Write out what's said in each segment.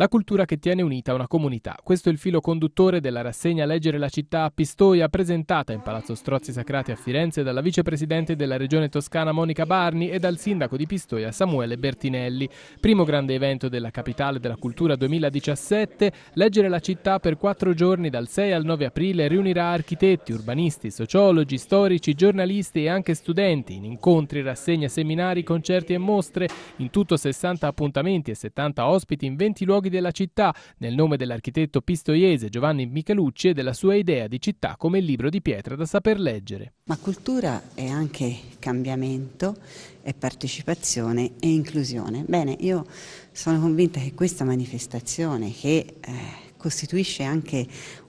La cultura che tiene unita una comunità. Questo è il filo conduttore della rassegna Leggere la città a Pistoia, presentata in Palazzo Strozzi Sacrati a Firenze dalla vicepresidente della regione toscana Monica Barni e dal sindaco di Pistoia Samuele Bertinelli. Primo grande evento della capitale della cultura 2017, Leggere la città per quattro giorni dal 6 al 9 aprile riunirà architetti, urbanisti, sociologi, storici, giornalisti e anche studenti in incontri, rassegne, seminari, concerti e mostre. In tutto 60 appuntamenti e 70 ospiti in 20 luoghi nuovi della città, nel nome dell'architetto pistoiese Giovanni Michelucci e della sua idea di città come libro di pietra da saper leggere. Ma cultura è anche cambiamento, è partecipazione e inclusione. Bene, io sono convinta che questa manifestazione che... Eh, costituisce anche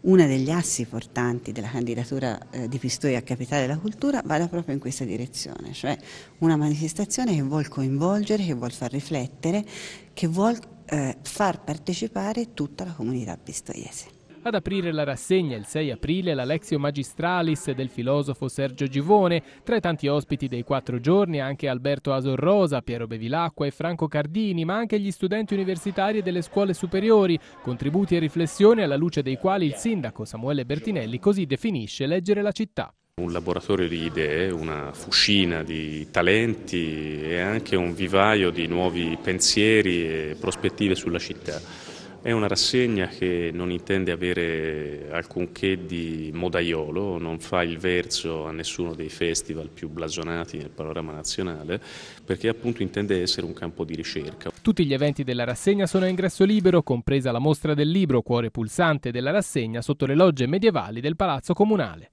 uno degli assi portanti della candidatura eh, di Pistoia a Capitale della Cultura, vada proprio in questa direzione, cioè una manifestazione che vuol coinvolgere, che vuol far riflettere, che vuol eh, far partecipare tutta la comunità pistoiese. Ad aprire la rassegna il 6 aprile l'Alexio Magistralis del filosofo Sergio Givone, tra i tanti ospiti dei quattro giorni anche Alberto Asorrosa, Piero Bevilacqua e Franco Cardini, ma anche gli studenti universitari delle scuole superiori, contributi e riflessioni alla luce dei quali il sindaco Samuele Bertinelli così definisce leggere la città un laboratorio di idee, una fucina di talenti e anche un vivaio di nuovi pensieri e prospettive sulla città. È una rassegna che non intende avere alcunché di modaiolo, non fa il verso a nessuno dei festival più blasonati nel panorama nazionale, perché appunto intende essere un campo di ricerca. Tutti gli eventi della rassegna sono a ingresso libero, compresa la mostra del libro Cuore pulsante della rassegna sotto le logge medievali del Palazzo Comunale.